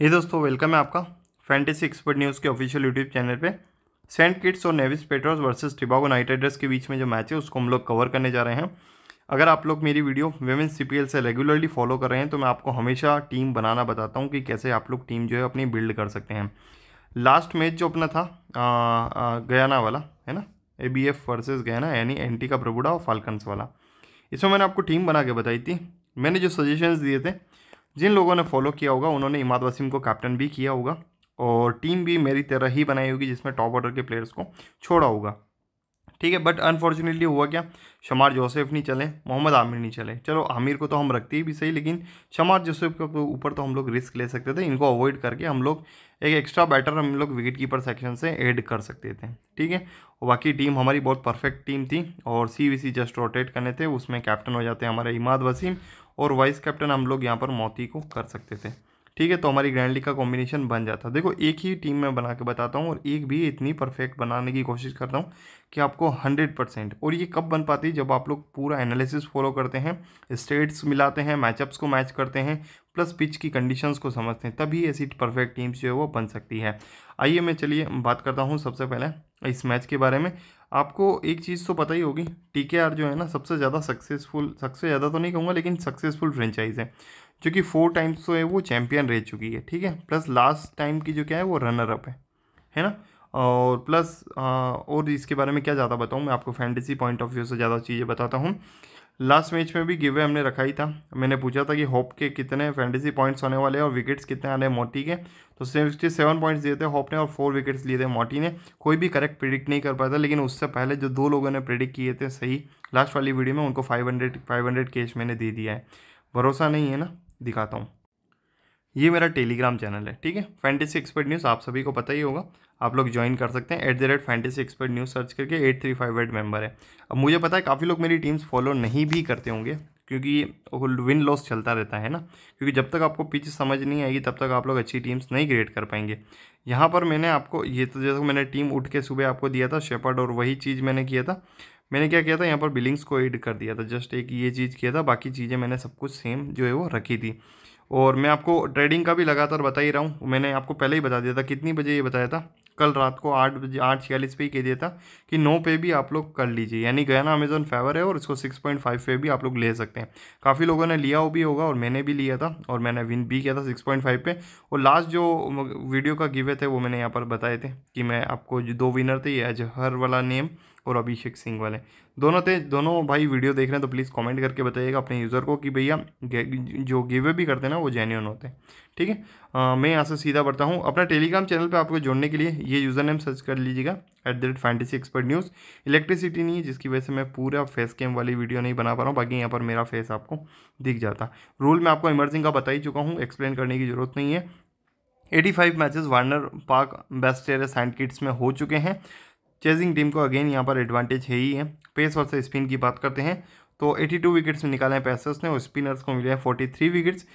हे दोस्तों वेलकम है आपका फैंटेसी एक्सपर्ट न्यूज़ के ऑफिशियल यूट्यूब चैनल पे सेंट किट्स और Nevis Patriots versus Tobago Knight Riders के बीच में जो मैच है उसको हम लोग कवर करने जा रहे हैं अगर आप लोग मेरी वीडियो वेमेंस सी से रेगुलरली फॉलो कर रहे हैं तो मैं आपको हमेशा टीम बनाना बताता हूँ कि कैसे आप लोग टीम जो है अपनी बिल्ड कर सकते हैं लास्ट मैच जो अपना था आ, आ, गयाना वाला है ना A B F versus Guyana यानी एन का प्रबुडा और फालकन्स वाला इसमें मैंने आपको टीम बना के बताई थी मैंने जो सजेशंस दिए थे जिन लोगों ने फॉलो किया होगा उन्होंने इमाद वसीम को कैप्टन भी किया होगा और टीम भी मेरी तरह ही बनाई होगी जिसमें टॉप ऑर्डर के प्लेयर्स को छोड़ा होगा ठीक है बट अनफॉर्चुनेटली हुआ क्या शमार जोसेफ नहीं चले मोहम्मद आमिर नहीं चले चलो आमिर को तो हम रखते ही भी सही लेकिन शमार जोसेफ के ऊपर तो हम लोग रिस्क ले सकते थे इनको अवॉइड करके हम लोग एक एक्स्ट्रा बैटर हम लोग विकेट कीपर सेक्शन से ऐड कर सकते थे ठीक है और बाकी टीम हमारी बहुत परफेक्ट टीम थी और सी जस्ट रोटेट करने थे उसमें कैप्टन हो जाते हैं हमारे इमाद वसीम और वाइस कैप्टन हम लोग यहाँ पर मोती को कर सकते थे ठीक है तो हमारी ग्रैंड लीग का कॉम्बिनेशन बन जाता देखो एक ही टीम में बना के बताता हूँ और एक भी इतनी परफेक्ट बनाने की कोशिश करता हूँ कि आपको हंड्रेड परसेंट और ये कब बन पाती है जब आप लोग पूरा एनालिसिस फॉलो करते हैं स्टेट्स मिलाते हैं मैचअप्स को मैच करते हैं प्लस पिच की कंडीशंस को समझते हैं तभी ऐसी परफेक्ट टीम्स जो है वो बन सकती है आइए मैं चलिए बात करता हूँ सबसे पहले इस मैच के बारे में आपको एक चीज़ तो पता ही होगी टी जो है ना सबसे ज़्यादा सक्सेसफुल सबसे ज़्यादा तो नहीं कहूँगा लेकिन सक्सेसफुल फ्रेंचाइज है जो कि फोर टाइम्स तो है वो चैम्पियन रह चुकी है ठीक है प्लस लास्ट टाइम की जो क्या है वो रनर अप है है ना और प्लस आ, और इसके बारे में क्या ज़्यादा बताऊँ मैं आपको फैंटेसी पॉइंट ऑफ व्यू से ज़्यादा चीज़ें बताता हूँ लास्ट मैच में भी गिवे हमने रखा ही था मैंने पूछा था कि होप के कितने फैंटेसी पॉइंट्स होने वाले हैं और विकेट्स कितने आने मोटी के तो सिक्सटी सेवन पॉइंट्स दिए थे होप ने और फोर विकेट्स लिए थे मोटी ने कोई भी करेक्ट प्रिडिक्ट नहीं कर पाया था लेकिन उससे पहले जो दो लोगों ने प्रिडिक्ट किए थे सही लास्ट वाली वीडियो में उनको five hundred five hundred cash मैंने दे दिया है भरोसा नहीं है ना दिखाता हूँ ये मेरा टेलीग्राम चैनल है ठीक है फैंटेसी एक्सपर्ट न्यूज़ आप सभी को पता ही होगा आप लोग ज्वाइन कर सकते हैं at the rate fantasy expert news search करके at three five eight member है अब मुझे पता है काफ़ी लोग मेरी टीम्स फॉलो नहीं भी करते होंगे क्योंकि विन लॉस चलता रहता है ना क्योंकि जब तक आपको पिच समझ नहीं आएगी तब तक आप लोग अच्छी टीम्स नहीं क्रिएट कर पाएंगे यहाँ पर मैंने आपको ये तो जैसे मैंने टीम उठ के सुबह आपको दिया था शेपर्ड और वही चीज़ मैंने किया था मैंने क्या किया था यहाँ पर बिलिंग्स को एड कर दिया था जस्ट एक ये चीज़ किया था बाकी चीज़ें मैंने सब कुछ सेम जो है वो रखी थी और मैं आपको ट्रेडिंग का भी लगातार बता ही रहा हूँ मैंने आपको पहले ही बता दिया था कितनी बजे ये बताया था कल रात को आठ बजे आठ छियालीस पे ही कह दिया था कि नौ पे भी आप लोग कर लीजिए यानी गया ना अमेजोन फेवर है और इसको सिक्स पॉइंट फाइव पे भी आप लोग ले सकते हैं काफ़ी लोगों ने लिया वो भी होगा और मैंने भी लिया था और मैंने विन भी किया था सिक्स पॉइंट फाइव पे और लास्ट जो वीडियो का गिवे थे वो मैंने यहाँ पर बताए थे कि मैं आपको जो दो विनर थे ये अजहर वाला नेम और अभिषेक सिंह वाले दोनों थे दोनों भाई वीडियो देख रहे हैं तो प्लीज़ कमेंट करके बताइएगा अपने यूज़र को कि भैया जो गिवे भी करते हैं ना वो जेन्यून होते हैं ठीक है आ, मैं यहाँ से सीधा बढ़ता हूँ अपना टेलीग्राम चैनल पर आपको जोड़ने के लिए ये यूज़र नेम सर्च कर लीजिएगा at the rate fantasy expert news electricity नहीं है जिसकी वजह से मैं पूरा फेस कैम वाली वीडियो नहीं बना पा रहा हूँ बाकी यहाँ पर मेरा फेस आपको दिख जाता रूल मैं आपको इमर्जिंग का बता ही चुका हूँ एक्सप्लेन करने की ज़रूरत नहीं है 85 matches Warner Park Basseterre Saint Kitts में हो चुके हैं चेजिंग टीम को अगेन यहाँ पर एडवांटेज है ही है पेस और स्पिन की बात करते हैं तो 82 विकेट्स में निकाले हैं पैसर्स ने और स्पिनर्स को मिले हैं 43 विकेट्स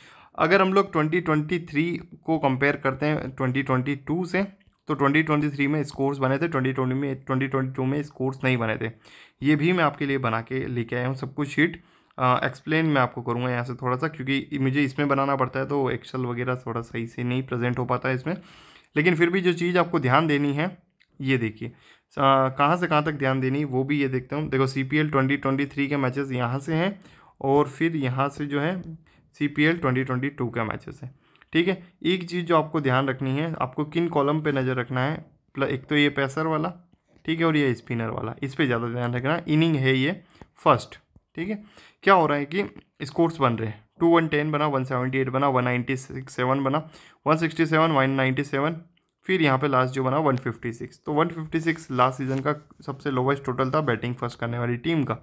अगर हम लोग 2023 को कंपेयर करते हैं 2022 से तो 2023 में स्कोर्स बने थे 2020 में 2022 में स्कोर्स नहीं बने थे ये भी मैं आपके लिए बना के लेके आया हूँ सब कुछ शीट एक्सप्लेन मैं आपको करूँगा यहाँ से थोड़ा सा क्योंकि मुझे इसमें बनाना पड़ता है तो एक्सल वगैरह थोड़ा सही से नहीं प्रजेंट हो पाता है इसमें लेकिन फिर भी जो चीज़ आपको ध्यान देनी है ये देखिए कहाँ से कहाँ तक ध्यान देनी वो भी ये देखता हूँ देखो C P L twenty twenty three के मैचेस यहाँ से हैं और फिर यहाँ से जो है C P L twenty twenty two का मैचेस है ठीक है एक चीज़ जो आपको ध्यान रखनी है आपको किन कॉलम पे नज़र रखना है एक तो ये पैसर वाला ठीक है और ये स्पिनर वाला इस पर ज़्यादा ध्यान रखना है इनिंग है ये फर्स्ट ठीक है क्या हो रहा है कि स्कोर्स बन रहे हैं टू वन टेन बना वन सेवेंटी एट बना वन नाइन्टी सिक्स सेवन बना one sixty seven one ninety seven फिर यहाँ पे लास्ट जो बना 156 तो 156 लास्ट सीजन का सबसे लोवेस्ट टोटल था बैटिंग फर्स्ट करने वाली टीम का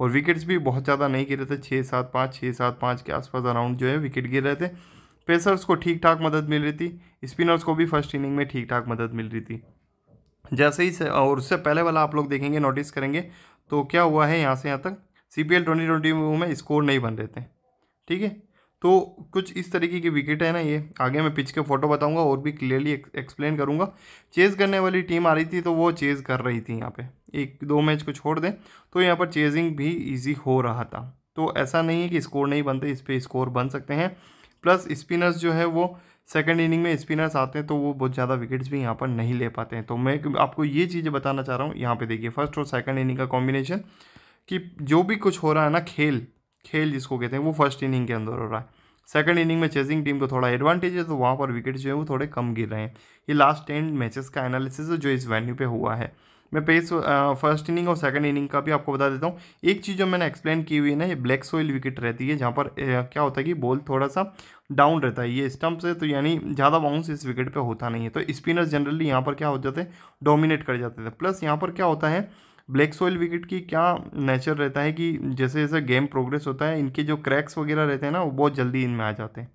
और विकेट्स भी बहुत ज़्यादा नहीं गिरे थे छः सात पाँच छः सात पाँच के आसपास अराउंड जो है विकेट गिर रहे थे पेसर्स को ठीक ठाक मदद मिल रही थी स्पिनर्स को भी फर्स्ट इनिंग में ठीक ठाक मदद मिल रही थी जैसे ही से, और उससे पहले वाला आप लोग देखेंगे नोटिस करेंगे तो क्या हुआ है यहाँ से यहाँ तक C P L twenty twenty में स्कोर नहीं बन रहे थे ठीक है तो कुछ इस तरीके की विकेट है ना ये आगे मैं पिच के फोटो बताऊंगा और भी क्लियरली एक्सप्लेन करूंगा चेज़ करने वाली टीम आ रही थी तो वो चेज़ कर रही थी यहाँ पे एक दो मैच को छोड़ दें तो यहाँ पर चेजिंग भी इजी हो रहा था तो ऐसा नहीं है कि स्कोर नहीं बनते इस पर स्कोर बन सकते हैं प्लस स्पिनर्स जो है वो सेकेंड इनिंग में स्पिनर्स आते हैं तो वो बहुत ज़्यादा विकेट्स भी यहाँ पर नहीं ले पाते हैं तो मैं आपको ये चीज़ें बताना चाह रहा हूँ यहाँ पर देखिए फर्स्ट और सेकेंड इनिंग का कॉम्बिनेशन कि जो भी कुछ हो रहा है ना खेल खेल जिसको कहते हैं वो फर्स्ट इनिंग के अंदर हो रहा है सेकंड इनिंग में चेजिंग टीम को थोड़ा एडवांटेज है तो वहाँ पर विकेट जो है वो थोड़े कम गिर रहे हैं ये लास्ट टेन मैचेस का एनालिसिस जो इस वेन्यू पे हुआ है मैं पेस फर्स्ट इनिंग और सेकंड इनिंग का भी आपको बता देता हूँ एक चीज़ जो मैंने एक्सप्लेन की हुई है ना ये ब्लैक सोइल विकेट रहती है जहाँ पर क्या होता है कि बॉल थोड़ा सा डाउन रहता है ये स्टम्प से तो यानी ज़्यादा बाउंस इस विकेट पर होता नहीं है तो स्पिनर्स जनरली यहाँ पर क्या हो जाते हैं डोमिनेट कर जाते थे प्लस यहाँ पर क्या होता है ब्लैक सॉइल विकेट की क्या नेचर रहता है कि जैसे जैसे गेम प्रोग्रेस होता है इनके जो क्रैक्स वगैरह रहते हैं ना वो बहुत जल्दी इनमें आ जाते हैं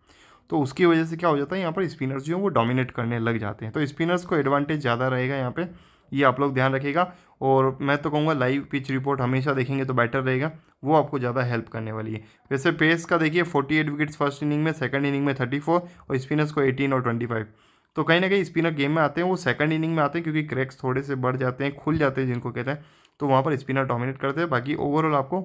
तो उसकी वजह से क्या हो जाता है यहाँ पर स्पिनर्स जो हैं वो डोमिनेट करने लग जाते हैं तो स्पिनर्स को एडवांटेज ज़्यादा रहेगा यहाँ पे ये आप लोग ध्यान रखेगा और मैं तो कहूँगा लाइव पिच रिपोर्ट हमेशा देखेंगे तो बेटर रहेगा वो आपको ज़्यादा हेल्प करने वाली है वैसे पेस का देखिए 48 विकेट्स फर्स्ट इनिंग में सेकंड इनिंग में 34 और स्पिनर्स को 18 और 25 तो कहीं ना कहीं स्पिनर गेम में आते हैं वो सेकंड इनिंग में आते हैं क्योंकि क्रैक्स थोड़े से बढ़ जाते हैं खुल जाते हैं जिनको कहते हैं तो वहाँ पर स्पिनर डोमिनेट करते हैं बाकी ओवरऑल आपको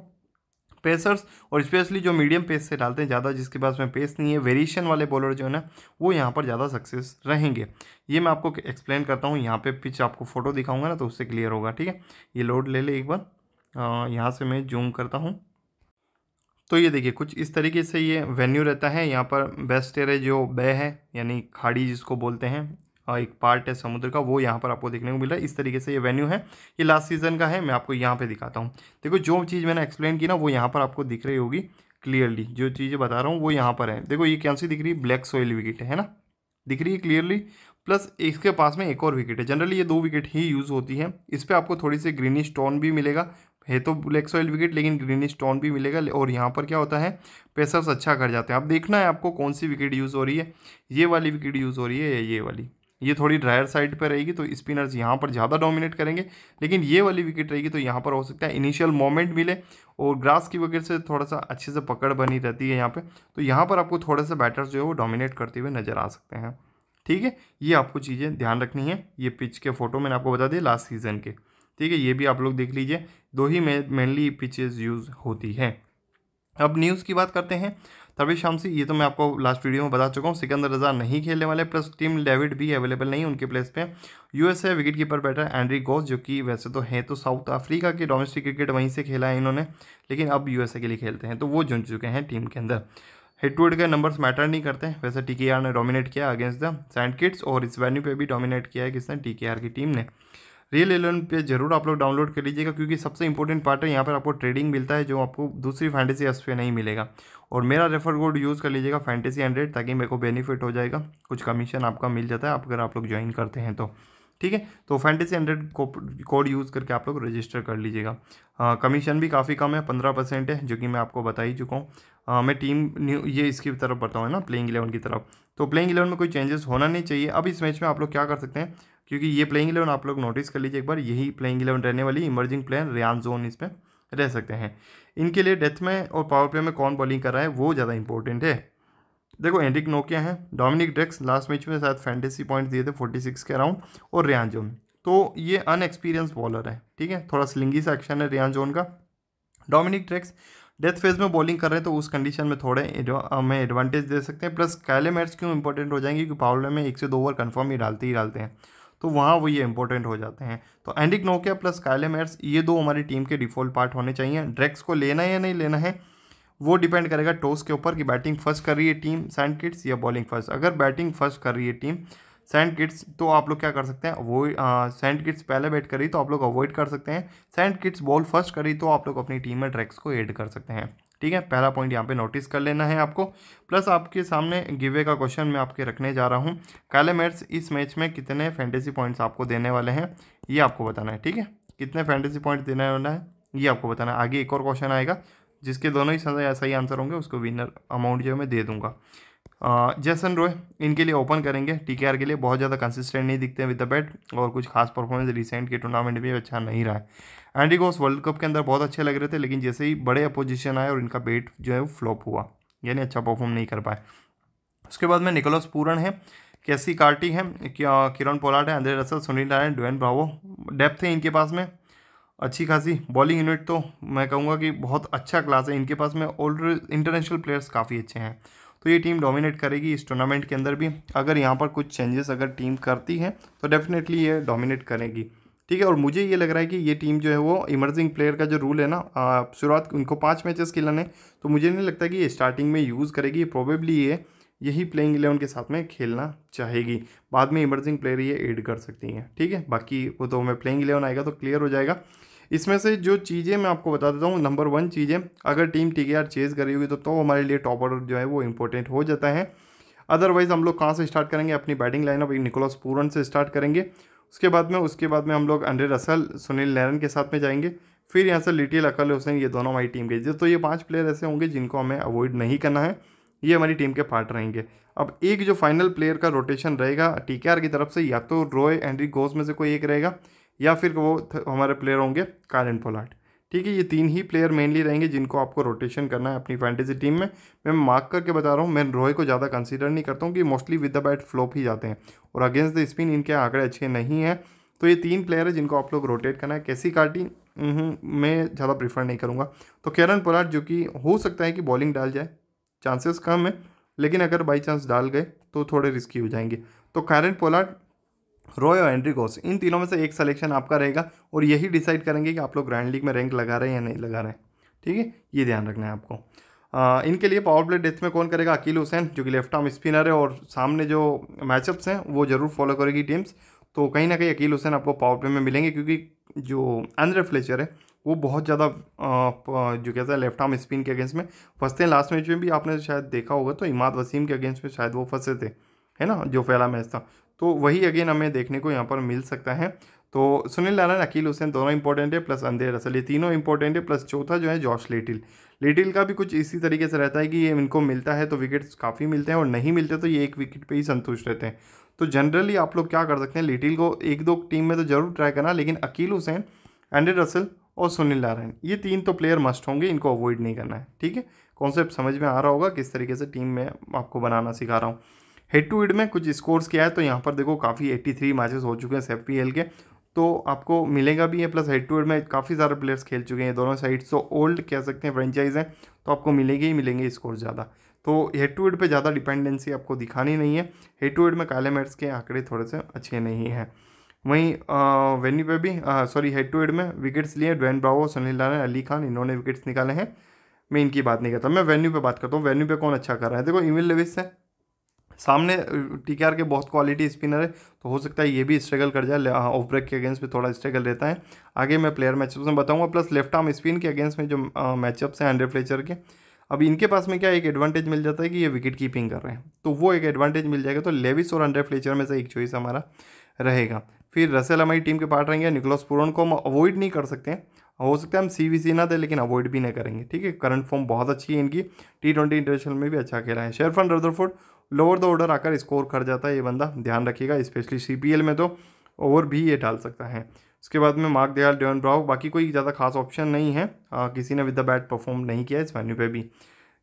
पेसर्स और स्पेशली जो मीडियम पेस से डालते हैं ज़्यादा जिसके पास में पेस नहीं है वेरिएशन वाले बॉलर जो है ना वो यहाँ पर ज़्यादा सक्सेस रहेंगे ये मैं आपको एक्सप्लेन करता हूँ यहाँ पे पिच आपको फोटो दिखाऊंगा ना तो उससे क्लियर होगा ठीक है ये लोड ले ले एक बार यहाँ से मैं जूम करता हूँ तो ये देखिए कुछ इस तरीके से ये वेन्यू रहता है यहाँ पर बेस्ट एयर है जो बे है यानी खाड़ी जिसको बोलते हैं और एक पार्ट है समुद्र का वो यहाँ पर आपको देखने को मिल रहा है इस तरीके से ये वेन्यू है ये लास्ट सीज़न का है मैं आपको यहाँ पे दिखाता हूँ देखो जो चीज़ मैंने एक्सप्लेन की ना वो यहाँ पर आपको दिख रही होगी क्लियरली जो चीज़ें बता रहा हूँ वो यहाँ पर है देखो ये कौन सी दिख रही है ब्लैक सोइल विकेट है ना दिख रही है क्लियरली प्लस इसके पास में एक और विकेट है जनरली ये दो विकेट ही यूज़ होती है इस पर आपको थोड़ी सी ग्रीनिश टोन भी मिलेगा है तो ब्लैक सॉइल विकेट लेकिन ग्रीन स्टोन भी मिलेगा और यहाँ पर क्या होता है पेसर्स अच्छा कर जाते हैं अब देखना है आपको कौन सी विकेट यूज़ हो रही है ये वाली विकेट यूज़ हो रही है या ये वाली ये थोड़ी ड्रायर साइड पर रहेगी तो स्पिनर्स यहाँ पर ज़्यादा डोमिनेट करेंगे लेकिन ये वाली विकेट रहेगी तो यहाँ पर हो सकता है इनिशियल मोमेंट मिले और ग्रास की वगैरह से थोड़ा सा अच्छे से पकड़ बनी रहती है यहाँ पर तो यहाँ पर आपको थोड़े से बैटर्स जो है वो डोमिनेट करते हुए नज़र आ सकते हैं ठीक है ये आपको चीज़ें ध्यान रखनी है ये पिच के फोटो मैंने आपको बता दिए लास्ट सीज़न के ठीक है ये भी आप लोग देख लीजिए दो ही मेनली पिचेज यूज़ होती है अब न्यूज़ की बात करते हैं तभी शामसी ये तो मैं आपको लास्ट वीडियो में बता चुका हूँ सिकंदर रजा नहीं खेलने वाले प्लस टीम डेविड भी अवेलेबल नहीं उनके प्लेस पे USA wicket keeper batter Andries Gous जो कि वैसे तो हैं तो साउथ अफ्रीका के डोमेस्टिक क्रिकेट वहीं से खेला है इन्होंने लेकिन अब यूएसए के लिए खेलते हैं तो वो जुड़ चुके हैं टीम के अंदर हेड टू हेड के नंबर्स मैटर नहीं करते वैसे टी ने डोमिनेट किया अगेंस्ट द सैंड किट्स और इस वेन्यू पर भी डोमिनेट किया है किसने टी की टीम ने रियल एलेवन पे जरूर आप लोग डाउनलोड कर लीजिएगा क्योंकि सबसे इंपॉर्टेंट पार्ट है यहाँ पर आपको ट्रेडिंग मिलता है जो आपको दूसरी फैंटेसी एस पे नहीं मिलेगा और मेरा रेफर कोड यूज़ कर लीजिएगा फैंटेसी हंड्रेड ताकि मेरे को बेनिफिट हो जाएगा कुछ कमीशन आपका मिल जाता है आप अगर आप लोग ज्वाइन करते हैं तो ठीक है तो फैंटेसी हंड्रेड कोड यूज़ करके आप लोग रजिस्टर कर लीजिएगा कमीशन भी काफ़ी कम है पंद्रह परसेंट है जो कि मैं आपको बता ही चुका हूँ मैं टीम न्यू ये इसकी तरफ बताऊँ है ना प्लेइंग इलेवन की तरफ तो प्लेइंग इलेवन में कोई चेंजेस होना नहीं चाहिए अब इस मैच में आप लोग क्या कर सकते हैं क्योंकि ये प्लेइंग इलेवन आप लोग नोटिस कर लीजिए एक बार यही प्लेइंग इलेवन रहने वाली इमर्जिंग प्लेयर रियान जोन इसमें रह सकते हैं इनके लिए डेथ में और पावर प्ले में कौन बॉलिंग कर रहा है वो ज़्यादा इंपॉर्टेंट है देखो एंडिक नोकिया है डोमिनिक ड्रेक्स लास्ट मैच में शायद फैंटेसी पॉइंट दिए थे फोर्टी सिक्स के अराउंड और रियान जोन तो ये अनएक्सपीरियंस बॉलर है ठीक है थोड़ा स्लिंगी सा एक्शन है रियान जोन का डोमिनिक ड्रेक्स डेथ फेज में बॉलिंग कर रहे हैं तो उस कंडीशन में थोड़े हमें एडवांटेज दे सकते हैं प्लस कैले मैच क्यों इंपॉर्टेंट हो जाएंगे क्योंकि पावर में एक से दो ओवर कन्फर्म ही डालते ही डालते हैं तो वहाँ वो ये इंपॉर्टेंट हो जाते हैं तो एंडिक नोकिया प्लस कायले मैट्स ये दो हमारी टीम के डिफॉल्ट पार्ट होने चाहिए ड्रैक्स को लेना है या नहीं लेना है वो डिपेंड करेगा टॉस के ऊपर कि बैटिंग फर्स्ट कर रही है टीम सैंड किट्स या बॉलिंग फर्स्ट अगर बैटिंग फर्स्ट कर रही है टीम सैंड किट्स तो आप लोग क्या कर सकते हैं अवॉइड सैंड किट्स पहले बैट करी तो आप लोग अवॉइड कर सकते हैं सैंड किट्स बॉल फर्स्ट करी तो आप लोग अपनी टीम में ट्रैक्स को एड कर सकते हैं ठीक है पहला पॉइंट यहाँ पे नोटिस कर लेना है आपको प्लस आपके सामने गिवे का क्वेश्चन मैं आपके रखने जा रहा हूँ काले मैट्स इस मैच में कितने फैंटेसी पॉइंट्स आपको देने वाले हैं ये आपको बताना है ठीक है कितने फैंटेसी पॉइंट्स देने वाला है ये आपको बताना है आगे एक और क्वेश्चन आएगा जिसके दोनों ही ऐसा ही आंसर होंगे उसको विनर अमाउंट जो है मैं दे दूंगा जैसन रोय इनके लिए ओपन करेंगे टीकेआर के लिए बहुत ज़्यादा कंसिस्टेंट नहीं दिखते हैं विद द बैट और कुछ खास परफॉर्मेंस रिसेंट के टूर्नामेंट में अच्छा नहीं रहा है एंडी गोस वर्ल्ड कप के अंदर बहुत अच्छे लग रहे थे लेकिन जैसे ही बड़े अपोजिशन आए और इनका बेट जो है फ्लॉप हुआ यानी अच्छा परफॉर्म नहीं कर पाए उसके बाद में निकोलस पूरन है कैसी कार्टी है किरण पोलाट है Andre Russell Sunil Narine Dwayne Bravo depth है इनके पास में अच्छी खासी बॉलिंग यूनिट तो मैं कहूँगा कि बहुत अच्छा क्लास है इनके पास में ऑल इंटरनेशनल प्लेयर्स काफ़ी अच्छे हैं तो ये टीम डोमिनेट करेगी इस टूर्नामेंट के अंदर भी अगर यहाँ पर कुछ चेंजेस अगर टीम करती है तो डेफिनेटली ये डोमिनेट करेगी ठीक है और मुझे ये लग रहा है कि ये टीम जो है वो इमर्जिंग प्लेयर का जो रूल है ना शुरुआत उनको पाँच मैचेस खेलने तो मुझे नहीं लगता कि ये स्टार्टिंग में यूज़ करेगी प्रोबेबली ये यही प्लेइंग इलेवन के साथ में खेलना चाहेगी बाद में इमर्जिंग प्लेयर ये एड कर सकती हैं ठीक है बाकी वो तो मैं प्लेइंग इलेवन आएगा तो क्लियर हो जाएगा इसमें से जो चीज़ें मैं आपको बता देता हूँ नंबर वन चीज़ें अगर टीम टी के चेज़ कर रही होगी तो, तो हमारे लिए टॉप ऑर्डर जो है वो इंपॉर्टेंट हो जाता है अदरवाइज़ हम लोग कहाँ से स्टार्ट करेंगे अपनी बैटिंग लाइनअप निकोलस पूरन से स्टार्ट करेंगे उसके बाद में उसके बाद में हम लोग अंडे रसल सुनील नैरन के साथ में जाएंगे फिर यहाँ से लिटिल अकल हुसैन ये दोनों हमारी टीम के तो ये पाँच प्लेयर ऐसे होंगे जिनको हमें अवॉइड नहीं करना है ये हमारी टीम के पार्ट रहेंगे अब एक जो फाइनल प्लेयर का रोटेशन रहेगा टी की तरफ से या तो रॉय एंड्री घोष में से कोई एक रहेगा या फिर वो हमारे प्लेयर होंगे कारन पोलाट ठीक है ये तीन ही प्लेयर मेनली रहेंगे जिनको आपको रोटेशन करना है अपनी फैंटेसी टीम में मैं मार्क करके बता रहा हूँ मैं रोहे को ज़्यादा कंसीडर नहीं करता हूँ कि mostly with the bat flop ही जाते हैं और अगेंस्ट द स्पिन इनके आंकड़े अच्छे नहीं हैं तो ये तीन प्लेयर है जिनको आप लोग रोटेट करना है कैसी कार्टी हम्म, मैं ज़्यादा प्रीफर नहीं करूँगा तो केरन पोलाट जो कि हो सकता है कि बॉलिंग डाल जाए चांसेस कम है लेकिन अगर बाई चांस डाल गए तो थोड़े रिस्की हो जाएंगे तो कैरन पोलाट रॉय और एंड्री गोस इन तीनों में से एक सलेक्शन आपका रहेगा और यही डिसाइड करेंगे कि आप लोग ग्रैंड लीग में रैंक लगा रहे हैं या नहीं लगा रहे हैं ठीक है ये ध्यान रखना है आपको आ, इनके लिए पावर प्ले डेथ में कौन करेगा अकील हुसैन जो कि लेफ्ट आर्म स्पिनर है और सामने जो मैचअप्स हैं वो ज़रूर फॉलो करेगी टीम्स तो कहीं ना कहीं अकील हुसैन आपको पावर प्ले में मिलेंगे क्योंकि जो आंद्रे फ्लेचर है वो बहुत ज़्यादा जो कहता है लेफ्ट आर्म स्पिन के अगेंस्ट में फंसते हैं लास्ट मैच में भी आपने शायद देखा होगा तो इमाद वसीम के अगेंस्ट में शायद वो फंसे थे है ना जो पहला मैच था तो वही अगेन हमें देखने को यहाँ पर मिल सकता है तो सुनील नारायण अकील हुसैन दोनों इंपॉर्टेंट है प्लस अंधेर असल ये तीनों इंपॉर्टेंट है प्लस चौथा जो है जॉश लिटिल लिटिल का भी कुछ इसी तरीके से रहता है कि ये इनको मिलता है तो विकेट्स काफ़ी मिलते हैं और नहीं मिलते तो ये एक विकेट पे ही संतुष्ट रहते हैं तो जनरली आप लोग क्या कर सकते हैं लिटिल को एक दो टीम में तो जरूर ट्राई करना लेकिन अकील हुसैन एंड्रेड रसल और सुनील नारायण ये तीन तो प्लेयर मस्ट होंगे इनको अवॉइड नहीं करना है ठीक है कॉन्सेप्ट समझ में आ रहा होगा किस तरीके से टीम में आपको बनाना सिखा रहा हूँ हेड टू हेड में कुछ स्कोर्स किया है तो यहाँ पर देखो काफ़ी 83 मैचेस हो चुके हैं सेफ पी के तो आपको मिलेगा भी है प्लस हेड टू हेड में काफ़ी सारे प्लेयर्स खेल चुके हैं दोनों साइड सो ओल्ड कह सकते हैं फ्रेंचाइज हैं तो आपको मिलेंगे ही मिलेंगे स्कोर ज़्यादा तो हेड टू हेड पर ज़्यादा डिपेंडेंसी आपको दिखानी नहीं है हेड टू हेड में काले मैट्स के आंकड़े थोड़े से अच्छे नहीं हैं वहीं वेन्यू पे भी सॉरी हेड टू हेड में विकेट्स लिए ड्वेन ब्रावो सुनील लाना अली खान इन्होंने विकेट्स निकाले हैं मैं इनकी बात नहीं करता मैं वेन्यू पे बात करता हूँ वेन्यू पे कौन अच्छा कर रहा है देखो इमिल लेविस है सामने टीकेआर के बहुत क्वालिटी स्पिनर है तो हो सकता है ये भी स्ट्रगल कर जाए ऑफ ब्रेक हाँ, के अगेंस्ट भी थोड़ा स्ट्रगल रहता है आगे मैं प्लेयर मैचअप्स में बताऊँगा प्लस लेफ्ट आर्म स्पिन के अगेंस्ट में जो मैचअप्स हैं हंड्रेड फ्लेचर के अब इनके पास में क्या एक एडवांटेज मिल जाता है कि ये विकेट कीपिंग कर रहे हैं तो वो एक एडवांटेज मिल जाएगा तो लेविस और हंड्रेड फ्लेचर में से एक चॉइस हमारा रहेगा फिर रसेल हमारी टीम के पार्ट रहेंगे निकोलस पुरन को हम अवॉइड नहीं कर सकते हैं हो सकता है हम सी वी सी ना दें लेकिन अवॉइड भी नहीं करेंगे ठीक है करंट फॉर्म बहुत अच्छी है इनकी टी ट्वेंटी इंटरनेशनल में भी अच्छा खेला है Sherfane Rutherford lower the order आकर स्कोर कर जाता है ये बंदा ध्यान रखिएगा स्पेशली सी में तो ओवर भी ये डाल सकता है उसके बाद में मार्क दयाल डेवन ब्राउ बाकी कोई ज़्यादा खास ऑप्शन नहीं है आ, किसी ने विद द बैट परफॉर्म नहीं किया इस वेन्यू पे भी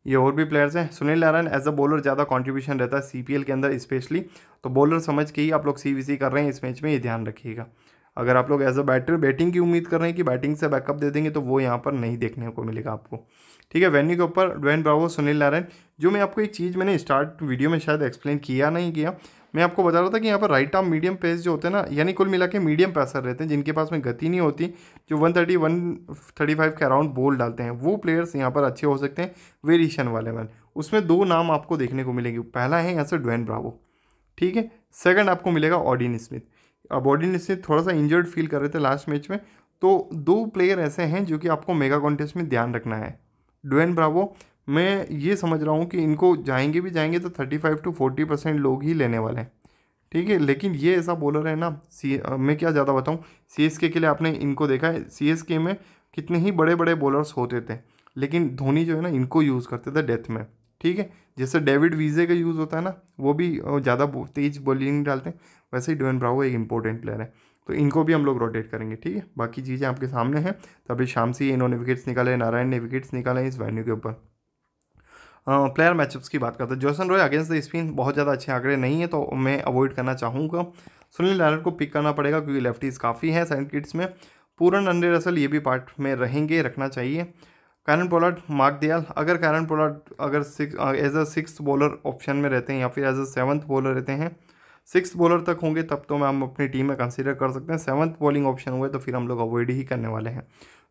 ये और भी प्लेयर्स हैं Sunil Narine as a bowler ज़्यादा कंट्रीब्यूशन रहता है सीपीएल के अंदर स्पेशली तो बॉलर समझ के ही आप लोग सीवीसी कर रहे हैं इस मैच में ये ध्यान रखिएगा अगर आप लोग एज अ बैटर बैटिंग की उम्मीद कर रहे हैं कि बैटिंग से बैकअप दे देंगे तो वो यहाँ पर नहीं देखने को मिलेगा आपको ठीक है वेन्यू के ऊपर डोन ब्रावो सुनील नारायण जो मैं आपको एक चीज़ मैंने स्टार्ट वीडियो में शायद एक्सप्लेन किया नहीं किया मैं आपको बता रहा था कि यहाँ पर राइट आर्म मीडियम पेस जो होते हैं ना यानी कुल मिला के मीडियम पैसर रहते हैं जिनके पास में गति नहीं होती जो 130 135 के अराउंड बोल डालते हैं वो प्लेयर्स यहाँ पर अच्छे हो सकते हैं वेरिएशन वाले वन उसमें दो नाम आपको देखने को मिलेंगे पहला है यहाँ से ड्वेन ब्रावो ठीक है सेकंड आपको मिलेगा ऑडिन स्मिथ बॉडी ने से थोड़ा सा इंजर्ड फील कर रहे थे लास्ट मैच में तो दो प्लेयर ऐसे हैं जो कि आपको मेगा कॉन्टेस्ट में ध्यान रखना है डुएन ब्रावो मैं ये समझ रहा हूँ कि इनको जाएंगे भी जाएंगे तो thirty five to forty percent लोग ही लेने वाले हैं ठीक है लेकिन ये ऐसा बॉलर है ना सी मैं क्या ज़्यादा बताऊँ सी एस के लिए आपने इनको देखा है सी एस के में कितने ही बड़े बड़े बॉलर्स होते थे लेकिन धोनी जो है ना इनको यूज़ करते थे डेथ में ठीक है जैसे डेविड वीजे का यूज़ होता है ना वो भी ज़्यादा तेज बॉलिंग डालते हैं वैसे ही डोन ब्रावो एक इंपॉर्टेंट प्लेयर है तो इनको भी हम लोग रोटेट करेंगे ठीक है बाकी चीज़ें आपके सामने हैं तो अभी शाम से ही इन्होंने विकेट्स निकाले नारायण ने विकेट्स निकाले इस वेन्यू के ऊपर प्लेयर मैचअप्स की बात करते हैं Jason Roy against the spin बहुत ज़्यादा अच्छे आंकड़े नहीं है तो मैं अवॉइड करना चाहूँगा सुनील लालन को पिक करना पड़ेगा क्योंकि लेफ्टीज़ काफ़ी हैं सेंट किट्स में पूरन अंडे रसल ये भी पार्ट में रहेंगे रखना चाहिए कैरन पोलार्ड मार्क दियाल अगर कैरन पोलार्ड अगर six as a six bowler option में रहते हैं या फिर एज अ सेवन्थ बॉलर रहते हैं सिक्स बॉलर तक होंगे तब तो मैं हम अपनी टीम में कंसिडर कर सकते हैं सेवन्थ बॉलिंग ऑप्शन हुए तो फिर हम लोग अवॉइड ही करने वाले हैं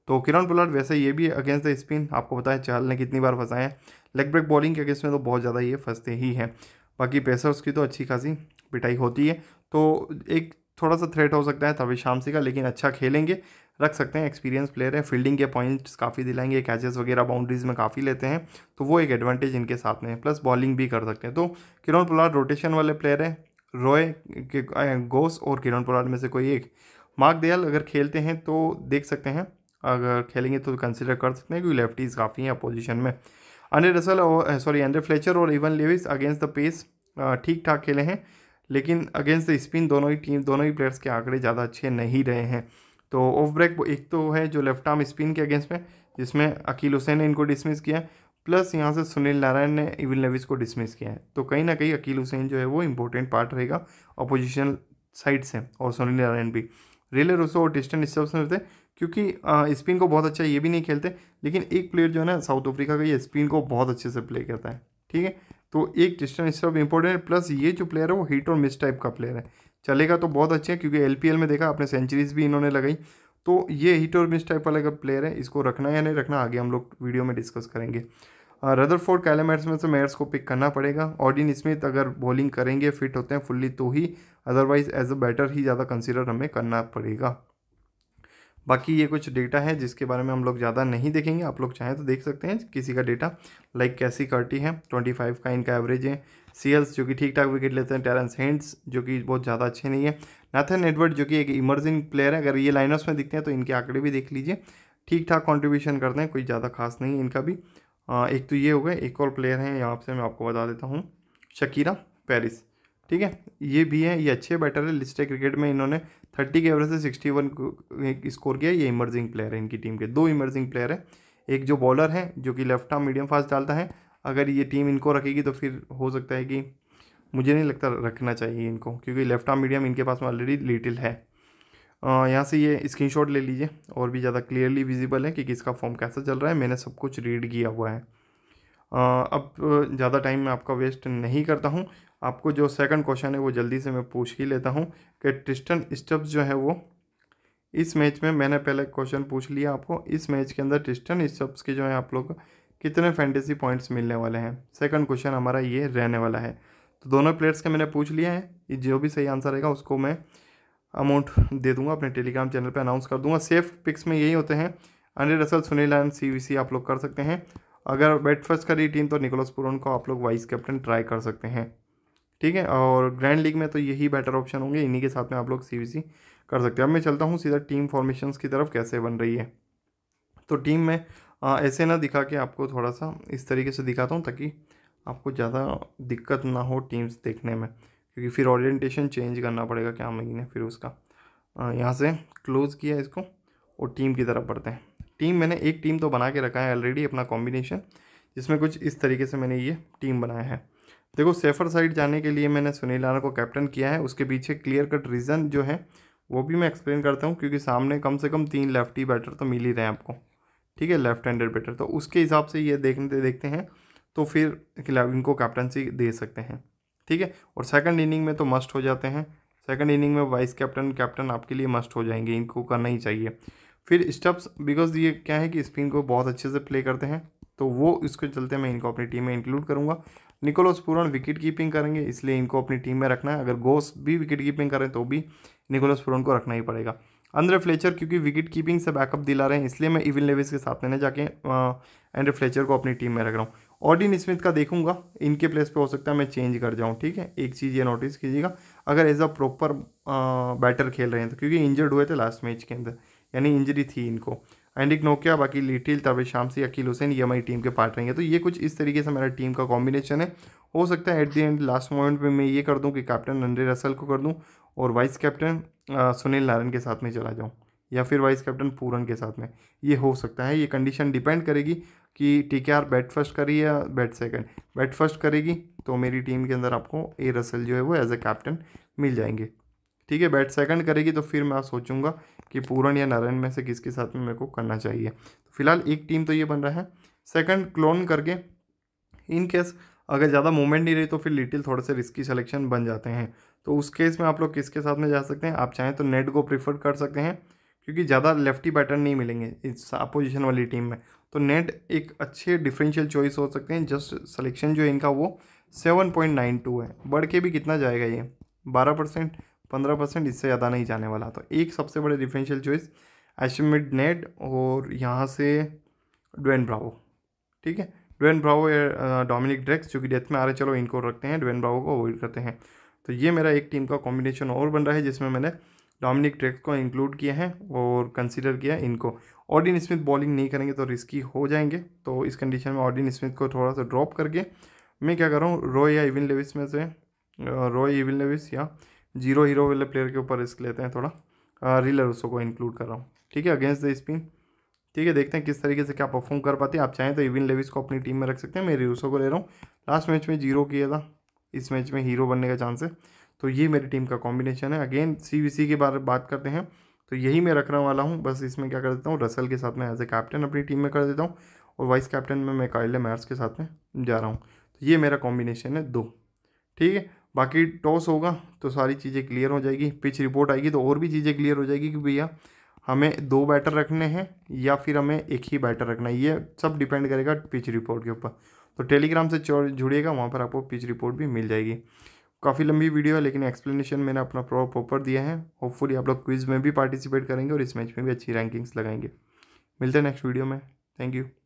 तो किरण पोलार्ड वैसे ये भी अगेंस्ट द स्पिन आपको पता है चहल ने कितनी बार फंसाए हैं लेग ब्रेक बॉलिंग के अगेंस्ट में तो बहुत ज़्यादा ये फंसते ही हैं बाकी पेसर्स की तो अच्छी खासी पिटाई होती है तो एक थोड़ा सा थ्रेट हो सकता है तभी शाम से का लेकिन अच्छा खेलेंगे रख सकते हैं एक्सपीरियंस प्लेयर है फील्डिंग के पॉइंट्स काफ़ी दिलाएंगे कैचेस वगैरह बाउंड्रीज में काफ़ी लेते हैं तो वो एक एडवांटेज इनके साथ में है प्लस बॉलिंग भी कर सकते हैं तो किरण पोलार रोटेशन वाले प्लेयर हैं रॉय गोस और किरण पोलार में से कोई एक मार्क दयाल अगर खेलते हैं तो देख सकते हैं अगर खेलेंगे तो कंसिडर कर सकते हैं क्योंकि लेफ्टीज़ काफ़ी हैं अपोजिशन में अंडे रसल और सॉरी अंडे फ्लेचर और Evin Lewis against the pace ठीक ठाक खेले हैं लेकिन अगेंस्ट द स्पिन दोनों ही टीम दोनों ही प्लेयर्स के आंकड़े ज़्यादा अच्छे नहीं रहे हैं तो ऑफ ब्रेक एक तो है जो लेफ्ट आर्म स्पिन के अगेंस्ट में जिसमें अकील हुसैन ने इनको डिसमिस किया प्लस यहाँ से सुनील नारायण ने इविल लेविस को डिसमिस किया है तो कहीं ना कहीं अकील हुसैन जो है वो इंपॉर्टेंट पार्ट रहेगा अपोजिशन साइड से और सुनील नारायण भी रिले रोसो और टिस्टन स्टब्स में थे क्योंकि स्पिन को बहुत अच्छा ये भी नहीं खेलते लेकिन एक प्लेयर जो है ना साउथ अफ्रीका का ये स्पिन को बहुत अच्छे से प्ले करता है ठीक है तो एक टिस्टन स्टब्स इंपॉर्टेंट प्लस ये जो प्लेयर है वो हिट और मिस टाइप का प्लेयर है चलेगा तो बहुत अच्छे हैं क्योंकि एल में देखा अपने सेंचुरीज भी इन्होंने लगाई तो ये हिट और मिस टाइप वाला का प्लेयर है इसको रखना या नहीं रखना आगे हम लोग वीडियो में डिस्कस करेंगे रदर फोर्ड कैलेमेट्स में से मेयर्स को पिक करना पड़ेगा ऑडिन स्मिथ अगर बॉलिंग करेंगे फिट होते हैं फुल्ली तो ही अदरवाइज एज अ बैटर ही ज़्यादा कंसिडर हमें करना पड़ेगा बाकी ये कुछ डेटा है जिसके बारे में हम लोग ज़्यादा नहीं देखेंगे आप लोग चाहें तो देख सकते हैं किसी का डेटा लाइक कैसी करटी है ट्वेंटी फाइव का इनका एवरेज है सीएल्स जो कि ठीक ठाक विकेट लेते हैं टेरेंस हेंड्स जो कि बहुत ज़्यादा अच्छे नहीं है नाथन एडवर्ड जो कि एक इमर्जिंग प्लेयर है अगर ये लाइनर्स में दिखते हैं तो इनके आंकड़े भी देख लीजिए ठीक ठाक कॉन्ट्रीब्यूशन करते हैं कोई ज़्यादा खास नहीं इनका भी आ, एक तो ये हो गए एक और प्लेयर हैं यहाँ से मैं आपको बता देता हूँ शकीरा पेरिस ठीक है ये भी है ये अच्छे बैटर है लिस्टे क्रिकेट में इन्होंने थर्टी के एवरेज से सिक्सटी वन स्कोर किया ये इमर्जिंग प्लेयर है इनकी टीम के दो इमर्जिंग प्लेयर है एक जो बॉलर है जो कि लेफ्ट आर्म मीडियम फास्ट डालता है अगर ये टीम इनको रखेगी तो फिर हो सकता है कि मुझे नहीं लगता रखना चाहिए इनको क्योंकि लेफ्ट आर्म मीडियम इनके पास में ऑलरेडी लिटिल है यहाँ से ये स्क्रीनशॉट ले लीजिए और भी ज़्यादा क्लियरली विजिबल है कि किसका फॉर्म कैसा चल रहा है मैंने सब कुछ रीड किया हुआ है अब ज़्यादा टाइम मैं आपका वेस्ट नहीं करता हूँ आपको जो सेकंड क्वेश्चन है वो जल्दी से मैं पूछ ही लेता हूँ कि ट्रिस्टन स्टब्स जो है वो इस मैच में मैंने पहले क्वेश्चन पूछ लिया आपको इस मैच के अंदर ट्रिस्टन स्टब्स के जो है आप लोग कितने फैंटेसी पॉइंट्स मिलने वाले हैं सेकंड क्वेश्चन हमारा ये रहने वाला है तो दोनों प्लेयर्स का मैंने पूछ लिया है जो भी सही आंसर रहेगा उसको मैं अमाउंट दे दूंगा अपने टेलीग्राम चैनल पर अनाउंस कर दूंगा सेफ पिक्स में यही होते हैं Andre Russell Sunil and C आप लोग कर सकते हैं अगर बैट फर्स्ट करी टीम तो निकोलस पुरन को आप लोग वाइस कैप्टन ट्राई कर सकते हैं ठीक है और ग्रैंड लीग में तो यही बेटर ऑप्शन होंगे इन्हीं के साथ में आप लोग सी कर सकते हैं अब मैं चलता हूँ सीधा टीम फॉर्मेशन की तरफ कैसे बन रही है तो टीम में हाँ, ऐसे ना दिखा के आपको थोड़ा सा इस तरीके से दिखाता हूँ ताकि आपको ज़्यादा दिक्कत ना हो टीम्स देखने में क्योंकि फिर ऑरिएंटेशन चेंज करना पड़ेगा क्या महीने फिर उसका यहाँ से क्लोज़ किया इसको और टीम की तरफ बढ़ते हैं टीम मैंने एक टीम तो बना के रखा है ऑलरेडी अपना कॉम्बिनेशन जिसमें कुछ इस तरीके से मैंने ये टीम बनाया है देखो सेफ़र साइड जाने के लिए मैंने सुनील राणा को कैप्टन किया है उसके पीछे क्लियर कट रीज़न जो है वो भी मैं एक्सप्लेन करता हूँ क्योंकि सामने कम से कम तीन लेफ्टी बैटर तो मिल ही रहे हैं आपको ठीक है लेफ्ट हैंडेड बैटर तो उसके हिसाब से ये देखते देखते हैं तो फिर इनको कैप्टनसी दे सकते हैं ठीक है और सेकंड इनिंग में तो मस्ट हो जाते हैं सेकंड इनिंग में वाइस कैप्टन कैप्टन आपके लिए मस्ट हो जाएंगे इनको करना ही चाहिए फिर स्टेप्स बिकॉज ये क्या है कि स्पिन को बहुत अच्छे से प्ले करते हैं तो वो इसके चलते मैं इनको अपनी टीम में इंक्लूड करूँगा निकोलस पुरन विकेट कीपिंग करेंगे इसलिए इनको अपनी टीम में रखना है अगर गोस भी विकेट कीपिंग करें तो भी निकोलस पुरन को रखना ही पड़ेगा अंदर फ्लेचर क्योंकि विकेट कीपिंग से बैकअप दिला रहे हैं इसलिए मैं इविन लेविस के साथ लेने जाके एंड्रे फ्लेचर को अपनी टीम में रख रहा हूँ ऑडिन स्मिथ का देखूंगा इनके प्लेस पे हो सकता है मैं चेंज कर जाऊँ ठीक है एक चीज़ ये नोटिस कीजिएगा अगर एज अ प्रॉपर बैटर खेल रहे हैं तो क्योंकि इंजर्ड हुए थे लास्ट मैच के अंदर यानी इंजरी थी इनको एंडिक नोकिया बाकी लिटिल शाम शामसी अकील हुसैन ये e हमारी टीम के पार्ट रहेंगे तो ये कुछ इस तरीके से मेरा टीम का कॉम्बिनेशन है हो सकता है at the end last moment में मैं ये कर दूँ कि कैप्टन अंडे रसल को कर दूँ और वाइस कैप्टन सुनील नारायण के साथ में चला जाऊँ या फिर वाइस कैप्टन पूरन के साथ में ये हो सकता है ये कंडीशन डिपेंड करेगी कि टी के आर बैट फर्स्ट करी या बैट सेकंड बैट फर्स्ट करेगी तो मेरी टीम के अंदर आपको ए रसल जो है वो एज ए कैप्टन मिल जाएंगे ठीक है बैट सेकंड करेगी तो फिर मैं सोचूंगा कि पूरन या नारायण में से किसके साथ में मेरे को करना चाहिए तो फिलहाल एक टीम तो ये बन रहा है सेकंड क्लोन करके इन केस अगर ज़्यादा मूवमेंट नहीं रही तो फिर लिटिल थोड़े से रिस्की सिलेक्शन बन जाते हैं तो उस केस में आप लोग किसके साथ में जा सकते हैं आप चाहें तो नेट को प्रीफर कर सकते हैं क्योंकि ज़्यादा लेफ्टी बैटर नहीं मिलेंगे इस अपोजिशन वाली टीम में तो नेट एक अच्छे डिफरेंशियल चॉइस हो सकते हैं जस्ट सलेक्शन जो इनका वो सेवन पॉइंट नाइन टू है बढ़ के भी कितना जाएगा ये बारह परसेंट पंद्रह परसेंट इससे ज़्यादा नहीं जाने वाला तो एक सबसे बड़े डिफेंशियल चॉइस एशमिड नेट और यहाँ से ड्वेन ब्रावो ठीक है ड्वेन ब्रावो या डोमिनिक ड्रेक्स जो कि डेथ में आ रहे चलो इनको रखते हैं ड्वेन ब्रावो को अवॉइड करते हैं तो ये मेरा एक टीम का कॉम्बिनेशन और बन रहा है जिसमें मैंने डोमिनिक ड्रेक्स को इंक्लूड किया है और कंसिडर किया है इनको ऑडिन स्मिथ बॉलिंग नहीं करेंगे तो रिस्की हो जाएंगे तो इस कंडीशन में ऑडिन स्मिथ को थोड़ा सा ड्रॉप करके मैं क्या कर रहा हूँ रॉय या इविन लेविस में से रॉय इविन लेविस या जीरो हीरो वाले प्लेयर के ऊपर रिस्क लेते हैं थोड़ा रीलर उसको को इंक्लूड कर रहा हूँ ठीक है अगेंस्ट द स्पिन ठीक है देखते हैं किस तरीके से क्या परफॉर्म कर पाते हैं आप चाहें तो इविन लेविस को अपनी टीम में रख सकते हैं मेरी रूसो को ले रहा हूँ लास्ट मैच में जीरो किया था इस मैच में हीरो बनने का चांस है तो ये मेरी टीम का कॉम्बिनेशन है अगेन सी सी के बारे में बात करते हैं तो यही मैं रखने वाला हूँ बस इसमें क्या कर देता हूँ रसल के साथ में एज ए कैप्टन अपनी टीम में कर देता हूँ और वाइस कैप्टन में मैं कार्ले मैर्स के साथ में जा रहा हूँ तो ये मेरा कॉम्बिनेशन है दो ठीक है बाकी टॉस होगा तो सारी चीज़ें क्लियर हो जाएगी पिच रिपोर्ट आएगी तो और भी चीज़ें क्लियर हो जाएगी कि भैया हमें दो बैटर रखने हैं या फिर हमें एक ही बैटर रखना है ये सब डिपेंड करेगा पिच रिपोर्ट के ऊपर तो टेलीग्राम से जुड़िएगा वहाँ पर आपको पिच रिपोर्ट भी मिल जाएगी काफ़ी लंबी वीडियो है लेकिन एक्सप्लेनेशन मैंने अपना प्रॉपर दिया है होपफुली आप लोग क्विज़ में भी पार्टिसिपेट करेंगे और इस मैच में भी अच्छी रैंकिंग्स लगाएंगे मिलते हैं नेक्स्ट वीडियो में थैंक यू